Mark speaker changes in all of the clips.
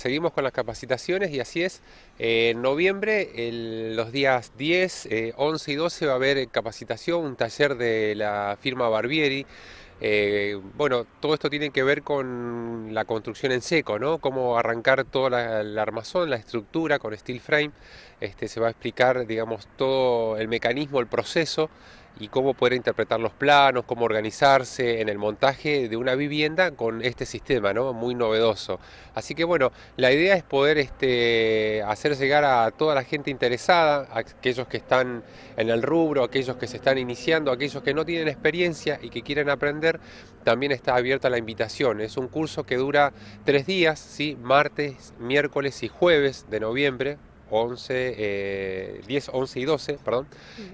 Speaker 1: Seguimos con las capacitaciones y así es. en noviembre, los días 10, 11 eh, y 12 va a haber capacitación, un taller de la firma Barbieri. Eh, bueno, todo esto tiene que ver con la construcción en seco, ¿no? Cómo arrancar todo el armazón, la estructura con steel frame. Este, se va a explicar, digamos, todo el mecanismo, el proceso y cómo poder interpretar los planos, cómo organizarse en el montaje de una vivienda con este sistema, ¿no? Muy novedoso. Así que bueno, la idea es poder este, hacer llegar a toda la gente interesada, aquellos que están en el rubro, aquellos que se están iniciando, aquellos que no tienen experiencia y que quieren aprender, también está abierta la invitación. Es un curso que dura tres días, ¿sí? martes, miércoles y jueves de noviembre, 11, 10, 11 y 12, perdón.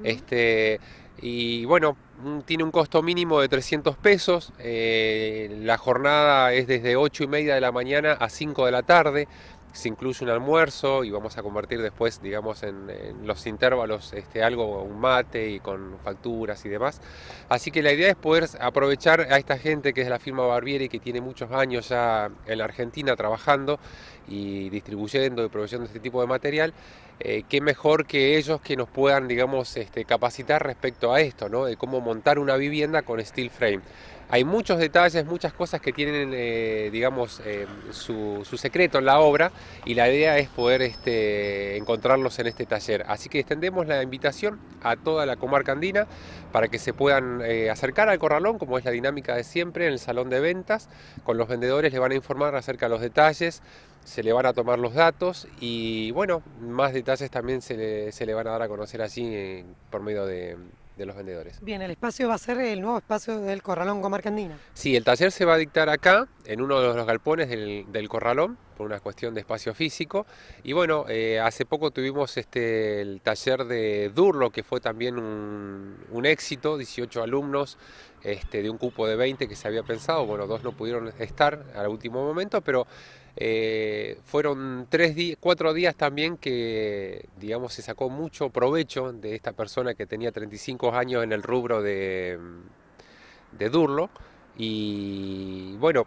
Speaker 1: este, y bueno, mm, tiene un costo mínimo de 300 pesos, eh, la jornada es desde 8 y media de la mañana a 5 de la tarde, se incluye un almuerzo y vamos a convertir después, digamos, en, los intervalos este, algo, un mate y con facturas y demás. Así que la idea es poder aprovechar a esta gente que es la firma Barbieri, que tiene muchos años ya en la Argentina trabajando y distribuyendo y produciendo este tipo de material, eh, qué mejor que ellos que nos puedan, digamos, este, capacitar respecto a esto, ¿no? De cómo montar una vivienda con steel frame. Hay muchos detalles, muchas cosas que tienen, eh, digamos, eh, su, secreto en la obra y la idea es poder este, encontrarlos en este taller. Así que extendemos la invitación a toda la comarca andina para que se puedan acercar al corralón, como es la dinámica de siempre, en el salón de ventas. Con los vendedores les van a informar acerca de los detalles, se le van a tomar los datos y bueno, más detalles también se le, se le van a dar a conocer así por medio de, los vendedores.
Speaker 2: Bien, el espacio va a ser el nuevo espacio del Corralón Comarca Andina.
Speaker 1: Sí, el taller se va a dictar acá, en uno de los galpones del Corralón por una cuestión de espacio físico. Y bueno, eh, hace poco tuvimos este, el taller de Durlo, que fue también un, éxito, 18 alumnos este, de un cupo de 20 que se había pensado. Bueno, dos no pudieron estar al último momento, pero eh, fueron tres cuatro días también que, digamos, se sacó mucho provecho de esta persona que tenía 35 años en el rubro de, de Durlo. Y bueno,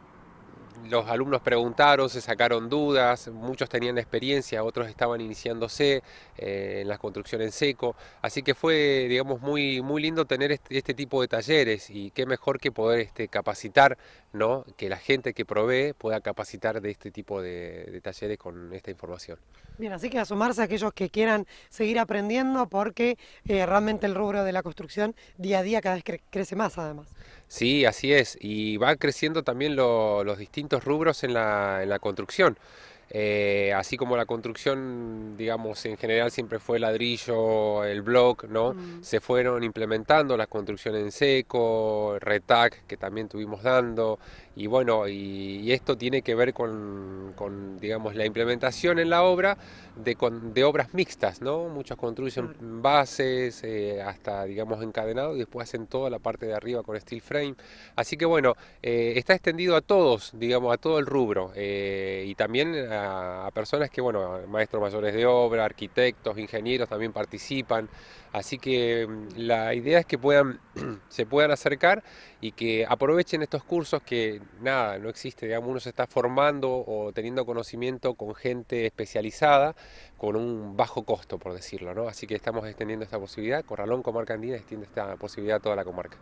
Speaker 1: los alumnos preguntaron, se sacaron dudas, muchos tenían experiencia, otros estaban iniciándose eh, en la construcción en seco, así que fue, digamos, muy, muy lindo tener este, este tipo de talleres y qué mejor que poder este, capacitar, ¿no? que la gente que provee pueda capacitar de este tipo de, talleres con esta información.
Speaker 2: Bien, así que asomarse a aquellos que quieran seguir aprendiendo porque eh, realmente el rubro de la construcción día a día cada vez crece más además.
Speaker 1: Sí, así es. Y van creciendo también los distintos rubros en la construcción. Eh, así como la construcción, digamos, en general siempre fue ladrillo, el block, ¿no? Mm. Se fueron implementando las construcciones en seco, retac, que también tuvimos dando, y bueno, y, esto tiene que ver con, digamos, la implementación en la obra de, de obras mixtas, ¿no? muchas construyen bases, eh, hasta, digamos, encadenado, y después hacen toda la parte de arriba con steel frame. Así que bueno, eh, está extendido a todos, digamos, a todo el rubro, y también a a, personas que, bueno, maestros mayores de obra, arquitectos, ingenieros también participan. Así que mm, la idea es que puedan, se puedan acercar y que aprovechen estos cursos que nada, no existe, digamos, uno se está formando o teniendo conocimiento con gente especializada con un bajo costo, por decirlo, ¿no? Así que estamos extendiendo esta posibilidad. Corralón Comarca Andina extiende esta posibilidad a toda la comarca.